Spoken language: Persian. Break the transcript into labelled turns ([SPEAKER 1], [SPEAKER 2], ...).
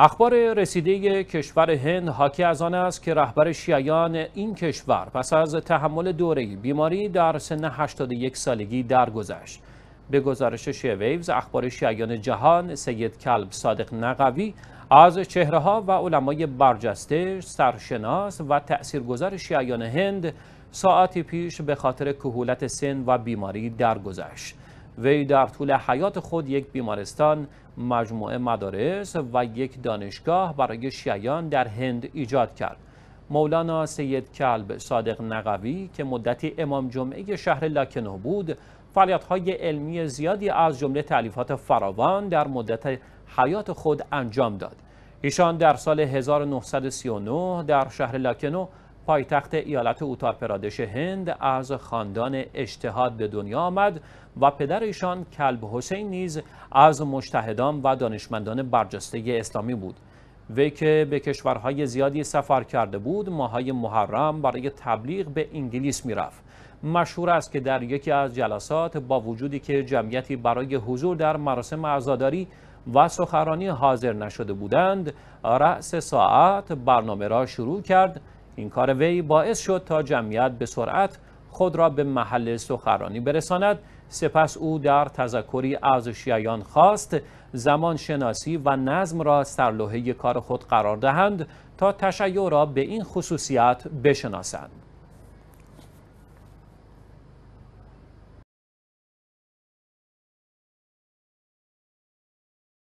[SPEAKER 1] اخبار رسیده کشور هند حاکی از آن است که رهبر شیعیان این کشور پس از تحمل دوره بیماری در سن 81 سالگی درگذشت. به گزارش شیع ویوز اخبار شیعیان جهان سید کلب صادق نقوی از چهره ها و علمای برجسته، سرشناس و تأثیرگذار شیعیان هند ساعتی پیش به خاطر کهولت سن و بیماری درگذشت. وی در طول حیات خود یک بیمارستان، مجموعه مدارس و یک دانشگاه برای شیعیان در هند ایجاد کرد. مولانا سید کلب صادق نقوی که مدتی امام جمعه شهر لاکنو بود فعالیت‌های علمی زیادی از جمله تعلیفات فراوان در مدت حیات خود انجام داد ایشان در سال 1939 در شهر لاکنو پایتخت ایالت اوتار پرادش هند از خاندان اجتهاد به دنیا آمد و پدرشان کلب حسین نیز از مشتهدان و دانشمندان برجسته اسلامی بود وی که به کشورهای زیادی سفر کرده بود ماهای محرم برای تبلیغ به انگلیس میرفت مشهور است که در یکی از جلسات با وجودی که جمعیتی برای حضور در مراسم عزاداری و سخرانی حاضر نشده بودند رأس ساعت برنامه را شروع کرد این کار وی باعث شد تا جمعیت به سرعت خود را به محل سخرانی برساند سپس او در تذکری از شیعان خواست زمان شناسی و نظم را سرلوحه کار خود قرار دهند تا تشیع را به این خصوصیت بشناسند